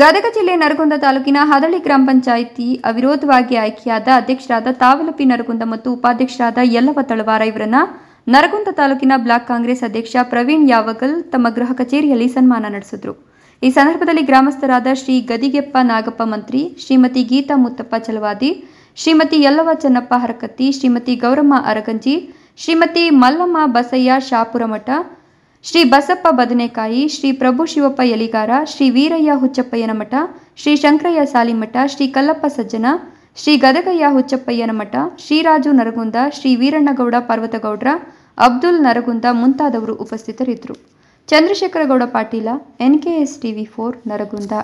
ಗದಗ ಜಿಲ್ಲೆ ನರಗುಂದ ತಾಲೂಕಿನ ಹದಳಿ ಗ್ರಾಮ ಪಂಚಾಯಿತಿ ಅವಿರೋಧವಾಗಿ ಆಯ್ಕೆಯಾದ ಅಧ್ಯಕ್ಷರಾದ ತಾವಲಪಿ ನರಗುಂದ ಮತ್ತು ಉಪಾಧ್ಯಕ್ಷರಾದ ಯಲ್ಲವ ತಳವಾರ ಇವರನ್ನ ನರಗುಂದ ತಾಲೂಕಿನ ಬ್ಲಾಕ್ ಕಾಂಗ್ರೆಸ್ ಅಧ್ಯಕ್ಷ ಪ್ರವೀಣ್ ಯಾವಗಲ್ ತಮ್ಮ ಗೃಹ ಕಚೇರಿಯಲ್ಲಿ ಸನ್ಮಾನ ನಡೆಸಿದರು ಈ ಸಂದರ್ಭದಲ್ಲಿ ಗ್ರಾಮಸ್ಥರಾದ ಶ್ರೀ ಗದಿಗೆಪ್ಪ ನಾಗಪ್ಪ ಮಂತ್ರಿ ಶ್ರೀಮತಿ ಗೀತಾ ಮುತ್ತಪ್ಪ ಚಲವಾದಿ ಶ್ರೀಮತಿ ಯಲ್ಲವ ಚನ್ನಪ್ಪ ಹರಕತ್ತಿ ಶ್ರೀಮತಿ ಗೌರಮ್ಮ ಅರಗಂಜಿ ಶ್ರೀಮತಿ ಮಲ್ಲಮ್ಮ ಬಸಯ್ಯ ಶಾಪುರಮಠ ಶ್ರೀ ಬಸಪ್ಪ ಬದನೆಕಾಯಿ ಶ್ರೀ ಪ್ರಭು ಶಿವಪ್ಪ ಯಲಿಗಾರ ಶ್ರೀ ವೀರಯ್ಯ ಹುಚ್ಚಪ್ಪಯ್ಯನ ಮಠ ಶ್ರೀ ಶಂಕರಯ್ಯ ಸಾಲಿಮಠ ಶ್ರೀ ಕಲ್ಲಪ್ಪ ಸಜ್ಜನ ಶ್ರೀ ಗದಗಯ್ಯ ಹುಚ್ಚಪ್ಪಯ್ಯನ ಮಠ ಶ್ರೀರಾಜು ನರಗುಂದ ಶ್ರೀ ವೀರಣ್ಣಗೌಡ ಪರ್ವತಗೌಡ್ರ ಅಬ್ದುಲ್ ನರಗುಂದ ಮುಂತಾದವರು ಉಪಸ್ಥಿತರಿದ್ದರು Chandrashekhargouda Patil N K S T V four Nargund